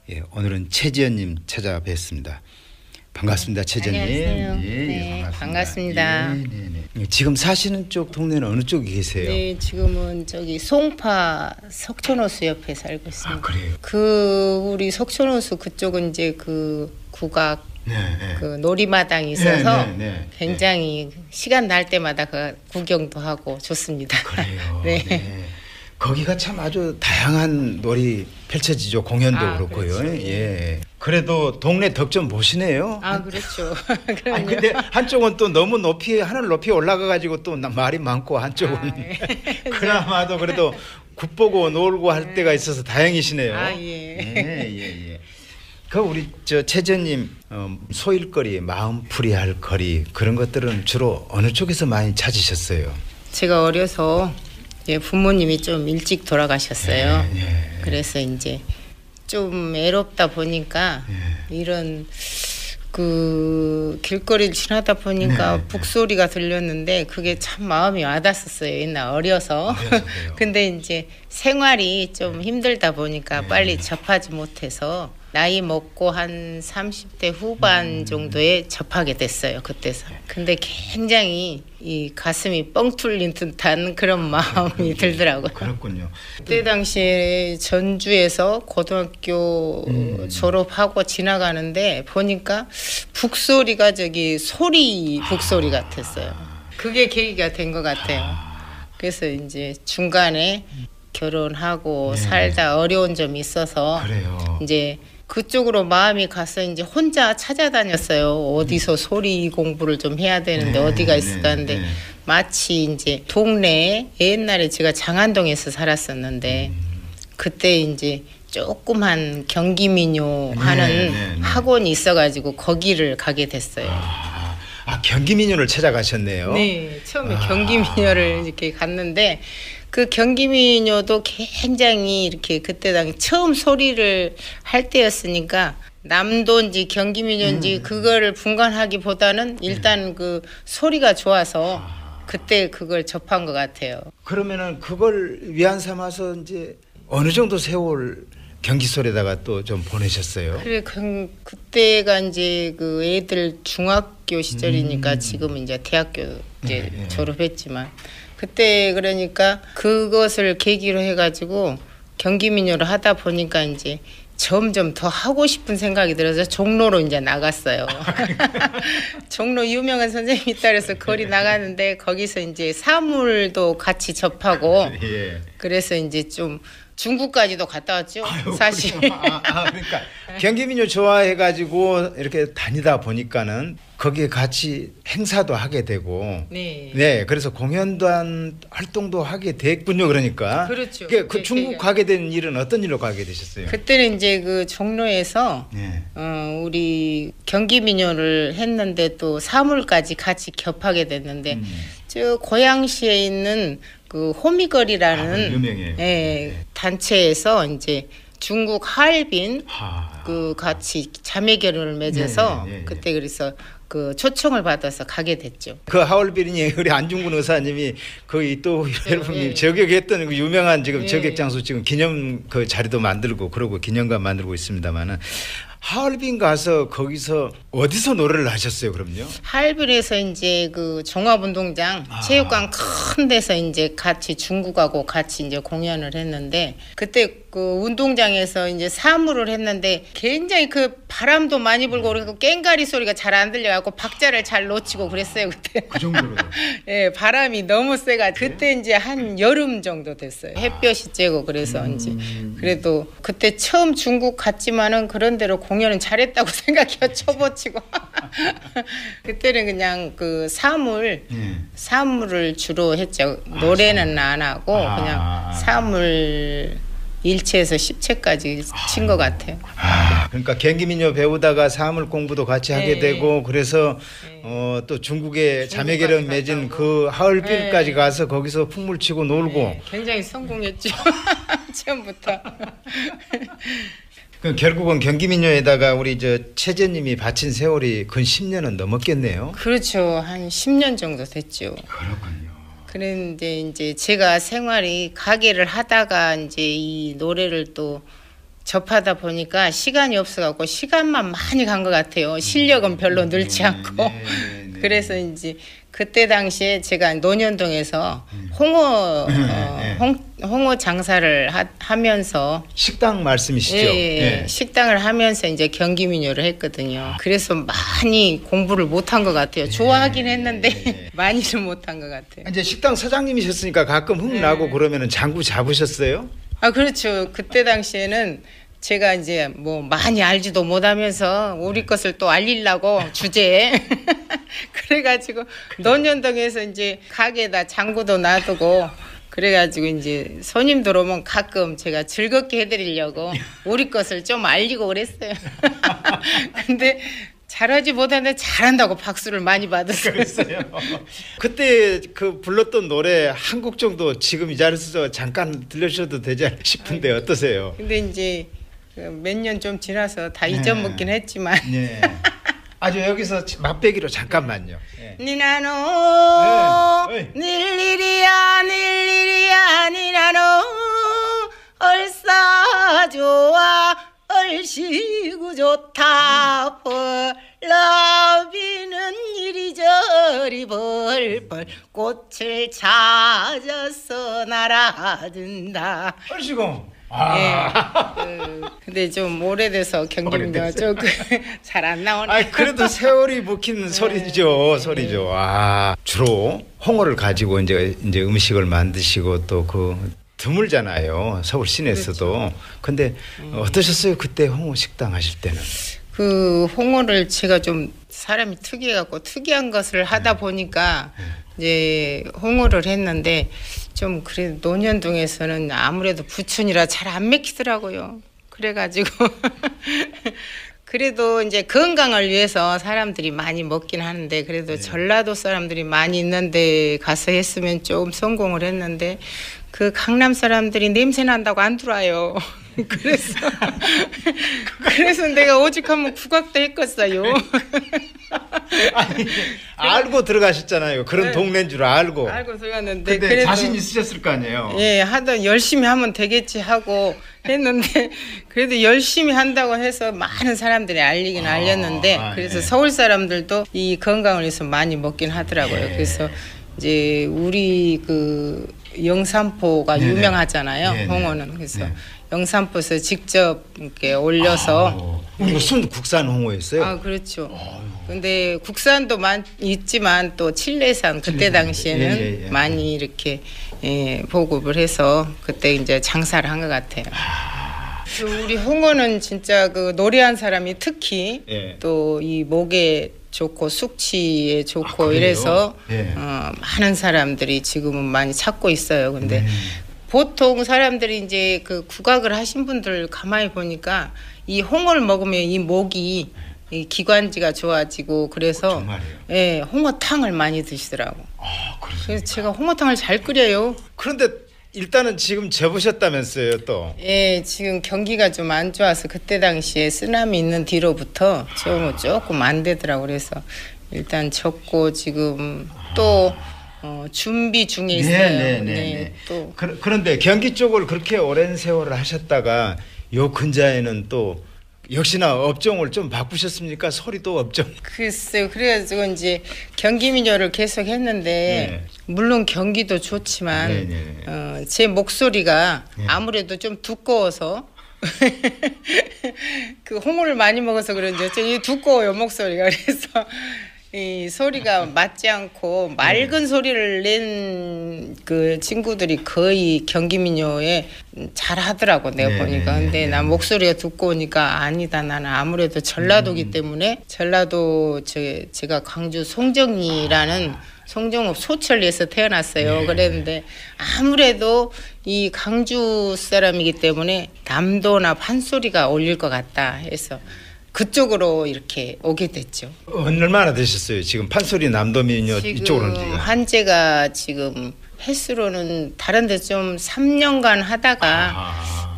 예, 오늘은 최지현님 찾아뵙습니다. 반갑습니다, 최전님. 안녕하세요. 예, 예 네, 예, 반갑습니다. 예, 네, 네, 네. 지금 사시는 쪽 동네는 어느 쪽에 계세요? 네, 지금은 저기 송파 석촌호수 옆에 살고 아, 있습니다. 아, 그래요? 그 우리 석촌호수 그쪽은 이제 그 국악 네, 네. 그놀이마당 네, 있어서 네, 네, 굉장히 시간 날 때마다 그 구경도 하고 좋습니다. 그래요. (laughs) 네. 거기가 참 아주 다양한 놀이 펼쳐지죠. 공연도 아, 그렇고요. 그렇죠. 예. 그래도 동네 덕좀 보시네요. 아, 그렇죠. (laughs) (laughs) 아 근데 한쪽은 또 너무 높이 하늘 높이 올라가 가지고 또 말이 많고 한쪽은 아, 예. (laughs) 그나마도 그래도 굿보고 놀고 할 예. 때가 있어서 다행이시네요. 아, 예. 예, 예, 예. 그 우리 저 최재님 어, 소일거리, 마음풀이 할 거리 그런 것들은 주로 어느 쪽에서 많이 찾으셨어요? 제가 어려서 예, 부모님이 좀 일찍 돌아가셨어요. 예, 예. 그래서 이제 좀 애롭다 보니까 예. 이런 그 길거리를 지나다 보니까 네, 네. 북소리가 들렸는데 그게 참 마음이 와닿았어요. 옛날 어려서. 아, (laughs) 근데 이제 생활이 좀 힘들다 보니까 네. 빨리 접하지 못해서 나이 먹고 한 30대 후반 음. 정도에 접하게 됐어요. 그때서. 근데 굉장히 이 가슴이 뻥 뚫린 듯한 그런 음, 마음이 들더라고요. 그렇군요. 그때 당시에 전주에서 고등학교 음. 졸업하고 지나가는데 보니까 북소리가 저기 소리 북소리 아. 같았어요. 그게 계기가 된 것 같아요. 그래서 이제 중간에 음. 결혼하고 네. 살다 어려운 점이 있어서 그래요. 이제 그쪽으로 마음이 가서 이제 혼자 찾아다녔어요. 어디서 소리 공부를 좀 해야 되는데 네, 어디가 네, 있을까 하는데 네, 네. 마치 이제 동네에 옛날에 제가 장안동에서 살았었는데 음. 그때 이제 조그만 경기민요 네, 하는 네, 학원이 있어가지고 거기를 가게 됐어요. 아, 아 경기민요를 찾아가셨네요. 네, 처음에 아. 경기민요를 이렇게 갔는데 그 경기미녀도 굉장히 이렇게 그때 당시 처음 소리를 할 때였으니까 남도인지 경기민요인지 음. 그거를 분간하기보다는 예. 일단 네. 그 소리가 좋아서 아. 그때 그걸 접한 것 같아요. 그러면은 그걸 위안 삼아서 이제 어느 정도 세월 경기소리에다가 또 좀 보내셨어요. 그래 그, 그때가 이제 그 애들 중학교 시절이니까 음. 지금 이제 대학교 이제 네, 졸업했지만 그때 그러니까 그것을 계기로 해가지고 경기민요를 하다 보니까 이제 점점 더 하고 싶은 생각이 들어서 종로로 이제 나갔어요. (laughs) 종로 유명한 선생님이 따라서 거리 나가는데 거기서 이제 사물도 같이 접하고 (laughs) 예. 그래서 이제 좀 중국까지도 갔다 왔죠. 아유, 사실. (laughs) 아, 아, 그러니까 경기민요 좋아해가지고 이렇게 다니다 보니까는 거기에 같이 행사도 하게 되고, 네, 네 그래서 공연단 활동도 하게 됐군요. 그러니까 그렇죠. 그게 그 네, 중국 네. 가게 된 일은 어떤 일로 가게 되셨어요? 그때는 이제 그 종로에서 네. 어, 우리 경기민요를 했는데 또 사물까지 같이 겹하게 됐는데, 음. 저 고양시에 있는 그 호미걸이라는 아, 예, 네. 단체에서 이제 중국 하얼빈 하... 그 같이 자매 결혼을 맺어서 네, 네, 그때 그래서 그 초청을 받아서 가게 됐죠. 그 하얼빈이 (laughs) 우리 안중근 의사님이 거의 또 여러분님 저격했던 그 유명한 지금 저격 장소 지금 기념 그 자리도 만들고 그러고 기념관 만들고 있습니다만은 하얼빈 가서 거기서 어디서 노래를 하셨어요, 그럼요? 할빌에서 이제 그 종합운동장 아. 체육관 큰 데서 이제 같이 중국하고 같이 이제 공연을 했는데 그때 그 운동장에서 이제 사무를 했는데 굉장히 그 바람도 많이 불고 음. 그리고 깽가리 소리가 잘 안 들려갖고 박자를 잘 놓치고 그랬어요 그때. 그 정도로. (laughs) 예, 바람이 너무 세가 네. 그때 이제 한 여름 정도 됐어요. 아. 햇볕이 쬐고 그래서 음. 이제 그래도 그때 처음 중국 갔지만은 그런 대로 공연은 잘했다고 (laughs) 생각해요. 초보 치고 (laughs) 그때는 그냥 그 사물 음. 사물을 주로 했죠. 아, 노래는 아, 안 하고 아. 그냥 아, 아. 사물 일체에서 십체까지 친 것 같아요. 아, 그러니까 갱기민요 배우다가 사물 공부도 같이 하게 네. 되고 그래서 네. 어, 또 중국에 자매결연 맺은 그 하얼빈까지 네. 가서 거기서 풍물치고 놀고 네, 굉장히 성공했죠. (laughs) 처음부터 그 결국은 경기민요에다가 우리 저 최재님이 바친 세월이 근 10년은 넘었겠네요. 그렇죠. 한 10년 정도 됐죠. 그렇군요. 그런데 이제 제가 생활이 가게를 하다가 이제 이 노래를 또 접하다 보니까 시간이 없어갖고 시간만 많이 간 것 같아요. 실력은 별로 음, 늘지 음, 않고. 네, 네, 네. (laughs) 그래서 이제 그때 당시에 제가 논현동에서 홍어 어, 음. 예, 예. 홍, 홍어 장사를 하, 면서 식당 말씀이시죠? 예, 예, 예. 식당을 하면서 이제 경기민요를 했거든요. 아. 그래서 많이 공부를 못한 것 같아요. 좋아하긴 했는데 예. (laughs) 많이는 못한 것 같아요. 이제 식당 사장님이셨으니까 가끔 흥 나고 그러면은 장구 잡으셨어요? 아 그렇죠. 그때 당시에는 제가 이제 뭐 많이 알지도 못하면서 우리 것을 또 알리려고 주제에 (laughs) (laughs) 그래가지고 논현동에서 이제 가게에다 장구도 놔두고 그래가지고 이제 손님 들어오면 가끔 제가 즐겁게 해드리려고 우리 것을 좀 알리고 그랬어요. (laughs) 근데 잘하지 못하는데 잘한다고 박수를 많이 받았어요. (laughs) 그때 그 불렀던 노래 한 곡 정도 지금 이 자리에서 잠깐 들려주셔도 되지 않나 싶은데 아, 네. 어떠세요? 근데 이제 그 몇년 좀 지나서 다 네. 잊어먹긴 했지만. 네. 아주 여기서 맛배기로 잠깐만요. 예. 니나노 예. 닐리리야 닐리리야 니나노 얼싸 좋아 얼씨구 좋다 벌러비는 이리저리 벌벌 꽃을 찾아서 날아든다. 얼씨구 아. 예. 음, 근데 좀 오래돼서 경기가 조금 (laughs) 잘안나오네 아, 그래도 세월이 묵힌 네. 소리죠, 소리죠. 네. 아, 주로 홍어를 가지고 이제 이제 음식을 만드시고 또 그 드물잖아요. 서울 시내에서도. 그렇죠. 근데 음. 어떠셨어요? 그때 홍어 식당 하실 때는? 그 홍어를 제가 좀 사람이 특이해 갖고 특이한 것을 하다 네. 보니까 네. 이제 홍어를 했는데 좀 그래 노년동에서는 아무래도 부촌이라 잘 안 맥히더라고요. 그래가지고 (laughs) 그래도 이제 건강을 위해서 사람들이 많이 먹긴 하는데 그래도 네. 전라도 사람들이 많이 있는데 가서 했으면 좀 성공을 했는데 그 강남 사람들이 냄새 난다고 안 들어와요. (laughs) (laughs) 그래서 그래서 내가 오직 한번 국악도 했었어요 네. (laughs) 아니, 알고 들어가셨잖아요. 그런 네. 동네인 줄 알고. 알고 들어갔는데 근데 그래도, 자신 있으셨을 거 아니에요. 예, 하던 열심히 하면 되겠지 하고 했는데 (laughs) 그래도 열심히 한다고 해서 많은 사람들이 알리긴 아, 알렸는데 아, 그래서 예. 서울 사람들도 이 건강을 위해서 많이 먹긴 하더라고요. 예. 그래서 이제 우리 그 영산포가 네네. 유명하잖아요. 네네. 홍어는 그래서 네 영산버스 직접 이렇게 올려서 아, 어. 이것은 국산 홍어였어요. 아 그렇죠. 아유. 데 국산도 많 있지만 또 칠레산 그때 당시에는 예, 예, 예. 많이 예. 이렇게 예, 보급을 해서 그때 이제 장사를 한 것 같아요. 아. 그 우리 홍어는 진짜 그 노래한 사람이 특히 예. 또이 목에 좋고 숙취에 좋고 아, 이래서 예. 어, 많은 사람들이 지금은 많이 찾고 있어요. 근데 네. 보통 사람들이 이제 그 국악을 하신 분들 가만히 보니까 이 홍어를 먹으면 이 목이 이 기관지가 좋아지고 그래서 어, 예 홍어탕을 많이 드시더라고. 아 그렇습니까? 그래서 제가 홍어탕을 잘 끓여요. 그런데 일단은 지금 재보셨다면서요 또. 예 지금 경기가 좀 안 좋아서 그때 당시에 쓰나미 있는 뒤로부터 좀 아. 조금 안 되더라고 그래서 일단 접고 지금 또. 아. 어, 준비 중에 네, 있어요. 네, 네, 네. 네. 또 그, 그런데 경기 쪽을 그렇게 오랜 세월을 하셨다가 요 근자에는 또 역시나 업종을 좀 바꾸셨습니까? 소리도 업종. (laughs) 글쎄요. 그래가지고 이제 경기민요를 계속 했는데 네. 물론 경기도 좋지만 네, 어, 제 목소리가 아무래도 좀 두꺼워서 (laughs) 그 홍어를 많이 먹어서 그런지 어이 두꺼워요 목소리가 그래서 이 소리가 맞지 않고 맑은 소리를 낸 그 친구들이 거의 경기민요에 잘 하더라고 내가 네, 보니까 네, 근데 네. 나 네. 목소리가 듣고 오니까 아니다 나는 아무래도 전라도기 음. 때문에 전라도 제, 제가 광주 송정리라는 송정읍 소철리에서 태어났어요. 네. 그랬는데 아무래도 이광주 사람이기 때문에 남도나 판소리가 어울릴 것 같다 해서 그쪽으로 이렇게 오게 됐죠. 얼마나 되셨어요? 지금 판소리 남도민요 이쪽으로 지금 한재가 지금 횟수로는 다른 데좀 3년간 하다가 아.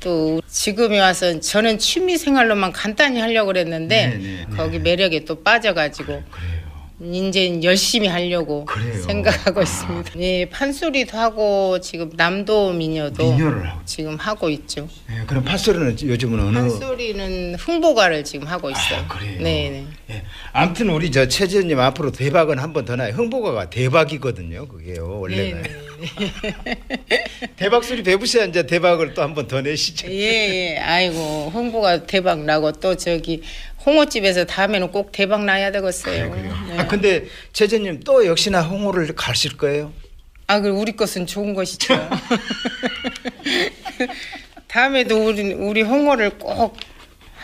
또 지금에 와서 저는 취미 생활로만 간단히 하려고 그랬는데 네네. 네. 거기 네. 매력에 또 빠져가지고 아, 그래. 이제 열심히 하려고 그래요. 생각하고 아. 있습니다. 예, 판소리도 하고 지금 남도 미녀도 미녀를 하고 지금 하고 있죠. 예, 그럼 판소리는 요즘은 어느 판소리는 흥보가를 지금 하고 있어요. 아, 그래요. 네, 네. 예. 아무튼 우리 저 최지현님 앞으로 대박은 한 번 더 나요. 흥보가가 대박이거든요. 그게요 원래는. 네네. 네. (laughs) 대박 소리 배부셔야 이제 대박을 또 한 번 더 내시죠. 예, 예. 아이고 홍보가 대박 나고 또 저기 홍어집에서 다음에는 꼭 대박 나야 되겠어요. 아, 그래, 아, 네. 아 근데 제재님 또 역시나 홍어를 가실 거예요? 아, 그 우리 것은 좋은 것이죠. (laughs) (laughs) 다음에도 우리 우리 홍어를 꼭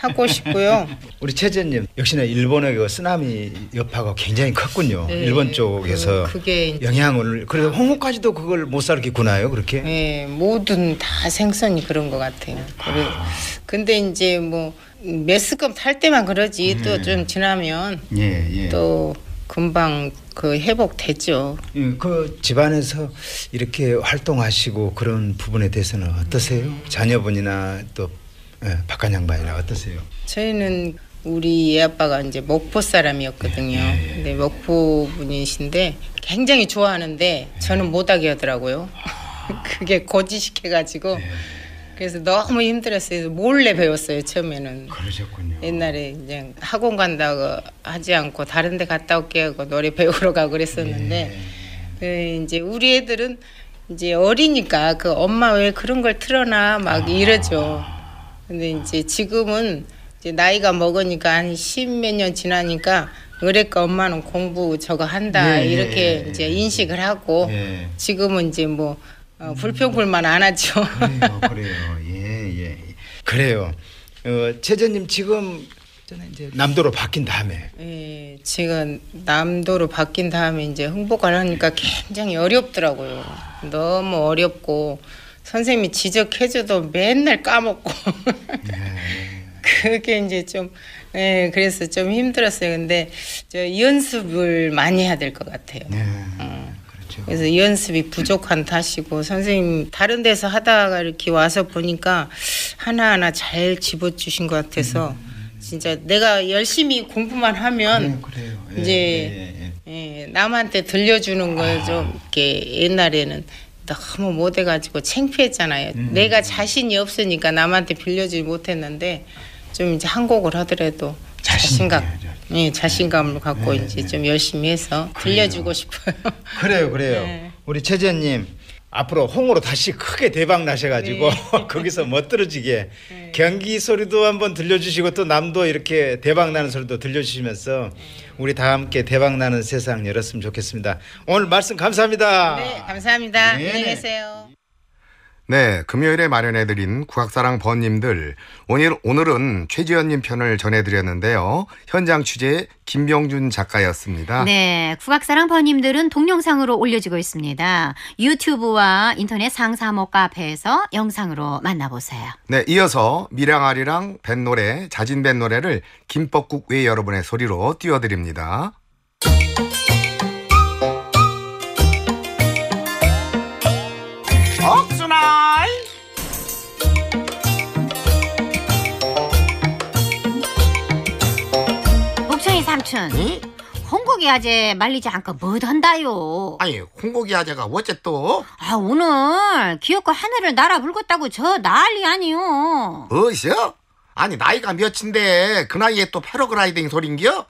하고 싶고요. (laughs) 우리 최재님 역시나 일본의 그 쓰나미 여파가 굉장히 컸군요. 네, 일본 쪽에서 음, 그, 게 영향을 그래서 홍호까지도 그걸 못살겠 구나요 그렇게? 네, 모든 다 생선이 그런 것 같아요. 그리고 아. 근데 이제 뭐 메스껍 탈 때만 그러지 네. 또좀 지나면 예, 예. 또 금방 그회복됐죠 예, 그 집안에서 이렇게 활동하시고 그런 부분에 대해서는 어떠세요? 자녀분이나 또 예, 박한 양반이라 어떠세요? 저희는 우리 예아빠가 이제 목포 사람이었거든요. 예, 예, 예. 네, 목포 분이신데 굉장히 좋아하는데 저는 못하게 하더라고요. (laughs) 그게 고지식해가지고 예, 예. 그래서 너무 힘들었어요. 몰래 배웠어요 처음에는. 그러셨군요. 옛날에 이제 학원 간다고 하지 않고 다른데 갔다 올게 하고 노래 배우러 가고 그랬었는데 그 이제 우리 애들은 이제 어리니까 그 엄마 왜 그런 걸 틀어놔 막 아. 이러죠. 근데 이제 지금은 이제 나이가 먹으니까 한 십몇 년 지나니까 그래까 엄마는 공부 저거 한다 예, 예 이렇게 예, 예, 이제 인식을 하고 예. 지금은 이제 뭐 어, 불평불만 안 하죠. 그래요, (laughs) 그래요. 예, 예. 그래요. 어, 최재님 지금 이제 남도로 바뀐 다음에. 예, 지금 남도로 바뀐 다음에 이제 흥복을 하니까 굉장히 어렵더라고요. 너무 어렵고 선생님이 지적해줘도 맨날 까먹고 네. (laughs) 그게 이제 좀 네, 그래서 좀 힘들었어요. 근데 저 연습을 많이 해야 될 것 같아요. 네, 어. 그렇죠. 그래서 연습이 부족한 탓이고 선생님 다른 데서 하다가 이렇게 와서 보니까 하나하나 잘 집어주신 것 같아서 음. 진짜 내가 열심히 공부만 하면 네, 예, 이제 예, 예, 남한테 들려주는 걸좀 아. 이렇게 옛날에는 너무 못해가지고 창피했잖아요. 음. 내가 자신이 없으니까 남한테 빌려주지 못했는데 좀 이제 한 곡을 하더라도 자신감, 예, 예, 네, 자신감을 갖고 네, 이제 네. 좀 열심히 해서 들려주고 그래요. 싶어요. (laughs) 그래요, 그래요. 네. 우리 최재님 앞으로 홍으로 다시 크게 대박 나셔가지고 네. (laughs) 거기서 멋들어지게 네. 경기 소리도 한번 들려주시고 또 남도 이렇게 대박 나는 소리도 들려주시면서. 네. 우리 다 함께 대박 나는 세상 열었으면 좋겠습니다. 오늘 말씀 감사합니다. 네, 감사합니다. 네. 안녕히 계세요. 네, 금요일에 마련해드린 국악사랑 번님들 오늘 오늘은 최지연님 편을 전해드렸는데요. 현장 취재 김병준 작가였습니다. 네, 국악사랑 번님들은 동영상으로 올려지고 있습니다. 유튜브와 인터넷 상사모 카페에서 영상으로 만나보세요. 네, 이어서 미량아리랑 뱃노래, 자진 뱃노래를 김법국 외 여러분의 소리로 띄워드립니다. 삼촌. 네? 응? 네? 홍고기 아재 말리지 않고 뭐한다요 아니 홍고기 아재가 어째 또? 아 오늘 기어코 하늘을 날아 불었다고 저 난리 아니요. 어이셔? 아니 나이가 몇인데 그 나이에 또 패러글라이딩 소린겨?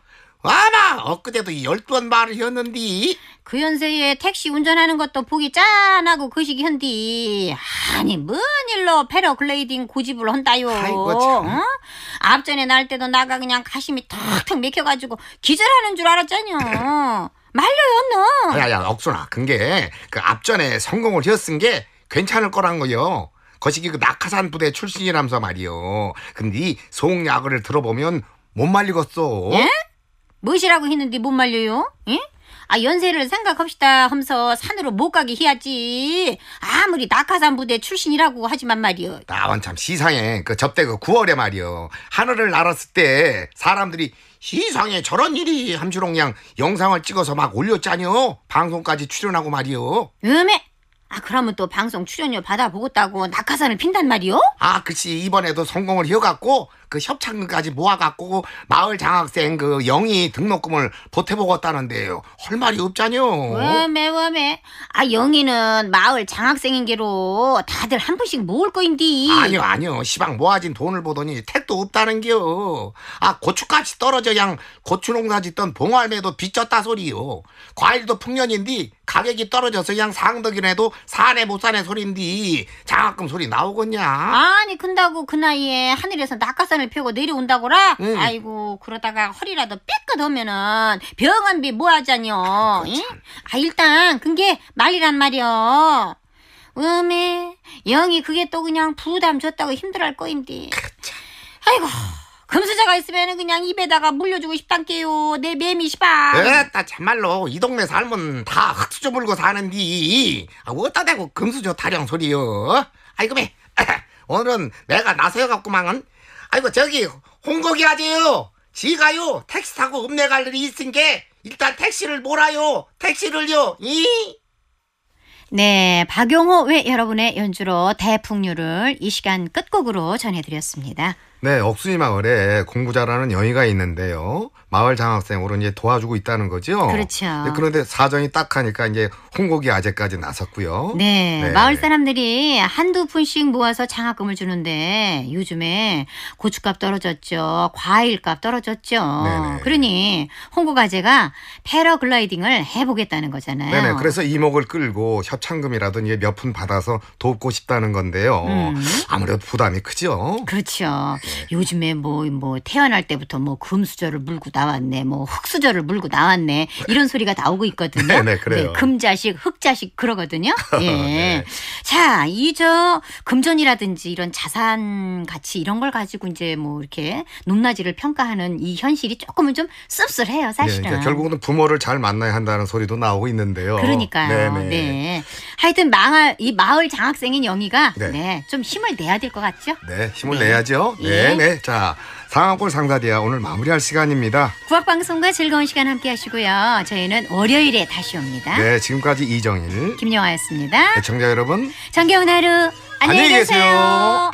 아마 엊그제도 열두 번 말을 했는디 그 연세에 택시 운전하는 것도 보기 짠하고 그시기 현디 아니 뭔 일로 패러글레이딩 고집을 한다요 아이고 참. 응? 어? 앞전에 날 때도 나가 그냥 가슴이 턱턱 맥혀가지고 기절하는 줄 알았잖여 (laughs) 말려요 너 야야 억순아 근게그 앞전에 성공을 했은 게 괜찮을 거란 거요 거시기 그 낙하산 부대 출신이라면서 말이요 근데 이 송약을 들어보면 못 말리겠어 예? 무엇이라고 했는데 못 말려요? 예? 아 연세를 생각합시다 하면서 산으로 못 가게 해야지 아무리 낙하산 부대 출신이라고 하지만 말이요 나만 참 시상해 그 접대 그 9월에 말이요 하늘을 날았을 때 사람들이 시상에 저런 일이 함주롱 양 영상을 찍어서 막 올렸잖여 방송까지 출연하고 말이요 음에 아 그러면 또 방송 출연료 받아보겠다고 낙하산을 핀단 말이오 아, 그치. 이번에도 성공을 해갖고, 그 협찬금까지 모아갖고, 마을 장학생 그 영희 등록금을 보태보겠다는데요. 헐 말이 없잖요. 왜매 왜매? 아 영희는 마을 장학생인 게로 다들 한 푼씩 모을 거인디. 아니요, 아니요. 시방 모아진 돈을 보더니 택도 없다는겨. 아, 고추값이 떨어져 양 고추농사 짓던 봉할매도 빚졌다 소리요. 과일도 풍년인디 가격이 떨어져서 그냥 상덕이라 해도 사네 못 사네 소린디 장학금 소리 나오겠냐? 아니 근다고 그 나이에 하늘에서 낙하산을 펴고 내려온다고라? 응. 아이고 그러다가 허리라도 삐끗하면은 병원비 뭐 하자뇨? 응? 아 일단 그게 말이란 말이여. 음에 영이 그게 또 그냥 부담 줬다고 힘들할 어 거인디. 아이고 금수저가 있으면 그냥 입에다가 물려주고 싶단께요. 내 매미 시방. 에따 참말로 이 동네 살면 다 흙수저 물고 사는디. 아, 어따 대고 금수저 타령 소리요. 아이고 매 (laughs) 오늘은 내가 나서여갖고만은 아이고 저기 홍고기 하지요. 지가요 택시 타고 읍내 갈 일이 있은 게 일단 택시를 몰아요. 택시를요. 이. 네, 박용호 왜 여러분의 연주로 대풍류를 이 시간 끝곡으로 전해드렸습니다. 네, 억순이 마을에 공부 잘하는 여의가 있는데요. 마을 장학생으로 이제 도와주고 있다는 거죠. 그렇죠. 네, 그런데 사정이 딱하니까 이제 홍고기 아재까지 나섰고요. 네, 네, 마을 사람들이 한두 푼씩 모아서 장학금을 주는데 요즘에 고춧값 떨어졌죠. 과일값 떨어졌죠. 네네. 그러니 홍고기 아재가 패러글라이딩을 해보겠다는 거잖아요. 네네. 그래서 이목을 끌고 협찬금이라든지 몇 푼 받아서 돕고 싶다는 건데요. 음. 아무래도 부담이 크죠. 그렇죠. 네. 요즘에 뭐뭐 뭐 태어날 때부터 뭐 금수저를 물고 나왔네, 뭐 흙수저를 물고 나왔네 이런 소리가 나오고 있거든요. 네, 네 그래요. 네, 금자식, 흑자식 그러거든요. (laughs) 예. 네. 자, 이 저 금전이라든지 이런 자산 가치 이런 걸 가지고 이제 뭐 이렇게 높낮이를 평가하는 이 현실이 조금은 좀 씁쓸해요, 네, 사실은. 네, 그러니까 결국은 부모를 잘 만나야 한다는 소리도 나오고 있는데요. 그러니까요. 네네. 네. 네. 하여튼 마을, 이 마을 장학생인 영희가 네. 좀 힘을 내야 될 것 같죠? 네, 힘을 내야죠. 네. 네네. 네. 네. 자, 상황골 상사디아 오늘 마무리할 시간입니다. 구악방송과 즐거운 시간 함께 하시고요. 저희는 월요일에 다시 옵니다. 네, 지금까지 이정일, 김영아였습니다. 애청자 여러분, 정겨운 하루 안녕히, 계세요.